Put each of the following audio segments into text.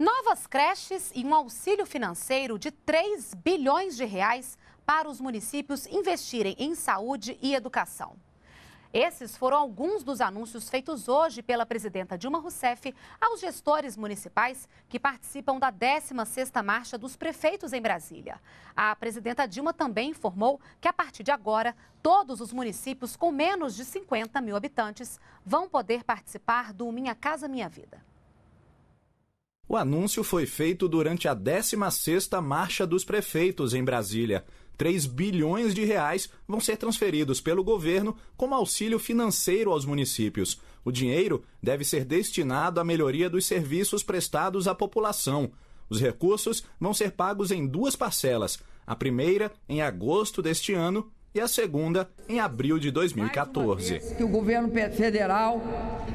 Novas creches e um auxílio financeiro de 3 bilhões de reais para os municípios investirem em saúde e educação. Esses foram alguns dos anúncios feitos hoje pela presidenta Dilma Rousseff aos gestores municipais que participam da 16ª Marcha dos Prefeitos em Brasília. A presidenta Dilma também informou que, a partir de agora, todos os municípios com menos de 50 mil habitantes vão poder participar do Minha Casa Minha Vida. O anúncio foi feito durante a 16ª Marcha dos Prefeitos em Brasília. 3 bilhões de reais vão ser transferidos pelo governo como auxílio financeiro aos municípios. O dinheiro deve ser destinado à melhoria dos serviços prestados à população. Os recursos vão ser pagos em duas parcelas, a primeira em agosto deste ano e a segunda em abril de 2014. Que o governo federal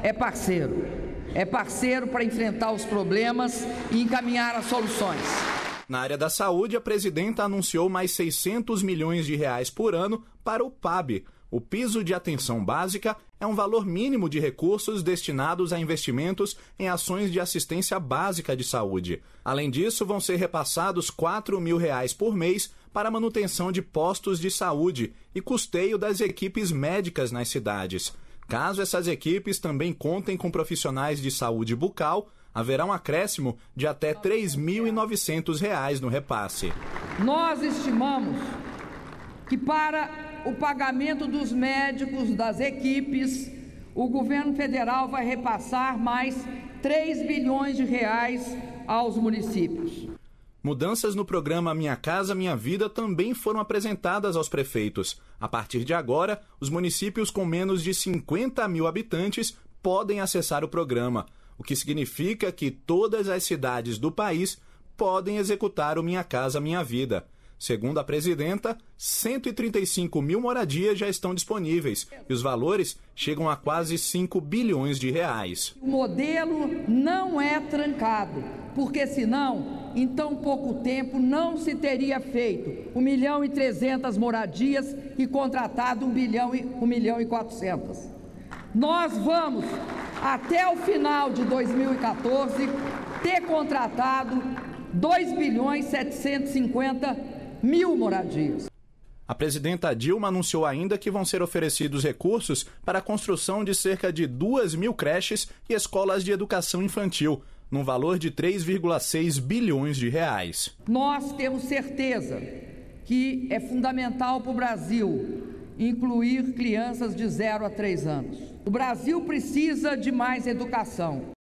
é parceiro é parceiro para enfrentar os problemas e encaminhar as soluções. Na área da saúde, a presidenta anunciou mais 600 milhões de reais por ano para o PAB. O piso de atenção básica é um valor mínimo de recursos destinados a investimentos em ações de assistência básica de saúde. Além disso, vão ser repassados R$ 4 mil reais por mês para manutenção de postos de saúde e custeio das equipes médicas nas cidades. Caso essas equipes também contem com profissionais de saúde bucal, haverá um acréscimo de até R$ 3.900 no repasse. Nós estimamos que para o pagamento dos médicos das equipes, o governo federal vai repassar mais 3 bilhões de reais aos municípios. Mudanças no programa Minha Casa Minha Vida também foram apresentadas aos prefeitos. A partir de agora, os municípios com menos de 50 mil habitantes podem acessar o programa, o que significa que todas as cidades do país podem executar o Minha Casa Minha Vida. Segundo a presidenta, 135 mil moradias já estão disponíveis e os valores chegam a quase 5 bilhões de reais. O modelo não é trancado, porque senão em tão pouco tempo não se teria feito 1 milhão e 300 moradias e contratado 1 milhão e, 1 milhão e 400. Nós vamos, até o final de 2014, ter contratado 2 bilhões 750 mil moradias. A presidenta Dilma anunciou ainda que vão ser oferecidos recursos para a construção de cerca de 2 mil creches e escolas de educação infantil num valor de 3,6 bilhões de reais. Nós temos certeza que é fundamental para o Brasil incluir crianças de 0 a 3 anos. O Brasil precisa de mais educação.